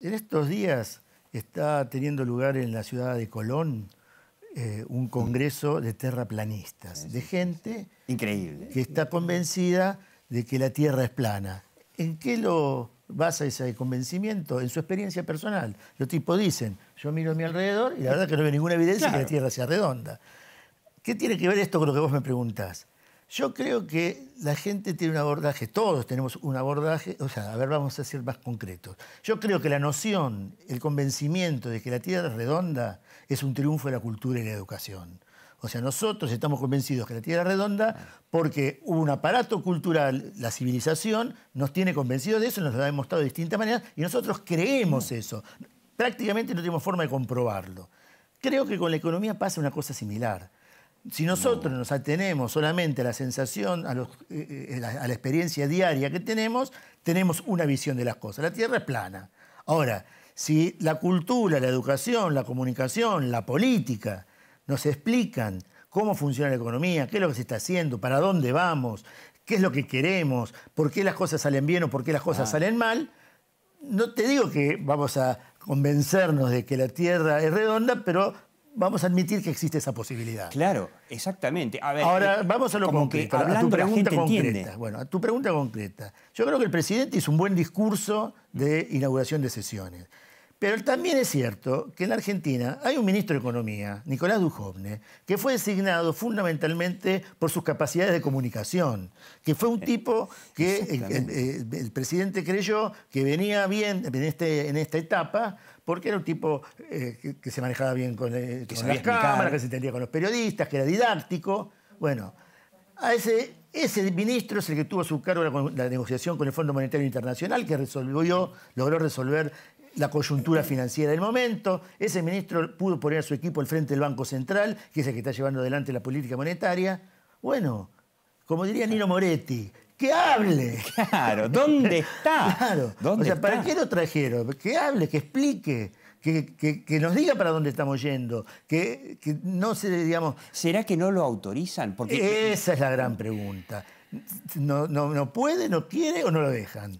En estos días está teniendo lugar en la ciudad de Colón eh, un congreso de terraplanistas, de gente increíble que está convencida de que la Tierra es plana. ¿En qué lo basa ese convencimiento? En su experiencia personal. Los tipos dicen, yo miro a mi alrededor y la verdad que no veo ninguna evidencia de que la Tierra sea redonda. ¿Qué tiene que ver esto con lo que vos me preguntás? Yo creo que la gente tiene un abordaje, todos tenemos un abordaje, o sea, a ver, vamos a ser más concretos. Yo creo que la noción, el convencimiento de que la Tierra es redonda es un triunfo de la cultura y la educación. O sea, nosotros estamos convencidos que la Tierra es redonda porque un aparato cultural, la civilización, nos tiene convencidos de eso, nos lo ha demostrado de distintas maneras y nosotros creemos eso. Prácticamente no tenemos forma de comprobarlo. Creo que con la economía pasa una cosa similar. Si nosotros nos atenemos solamente a la sensación, eh, eh, a, la, experiencia diaria que tenemos, tenemos una visión de las cosas. La Tierra es plana. Ahora, si la cultura, la educación, la comunicación, la política nos explican cómo funciona la economía, qué es lo que se está haciendo, para dónde vamos, qué es lo que queremos, por qué las cosas salen bien o por qué las cosas ah. salen mal, no te digo que vamos a convencernos de que la Tierra es redonda, pero vamos a admitir que existe esa posibilidad. Claro, exactamente. Ahora, eh, vamos a lo concreto, a tu pregunta concreta. Bueno, a tu pregunta concreta. Yo creo que el presidente hizo un buen discurso de inauguración de sesiones. Pero también es cierto que en la Argentina hay un ministro de Economía, Nicolás Dujovne, que fue designado fundamentalmente por sus capacidades de comunicación, que fue un eh, tipo que el, presidente creyó que venía bien en, este, esta etapa porque era un tipo eh, que, se manejaba bien con, eh, las cámaras, que se entendía con los periodistas, que era didáctico. Bueno, a ese ministro es el que tuvo a su cargo la, la, negociación con el Fondo Monetario Internacional, que resolvió, logró resolver la coyuntura financiera del momento. Ese ministro pudo poner a su equipo al frente del Banco Central, que es el que está llevando adelante la política monetaria. Bueno, como diría Nino Moretti, que hable. Claro, ¿dónde está? Claro. o sea, ¿para qué lo trajeron? Que hable, que explique. Que, nos diga para dónde estamos yendo, que, no se, digamos... ¿Será que no lo autorizan? Porque... Esa es la gran pregunta. No, no, no puede, no quiere o no lo dejan.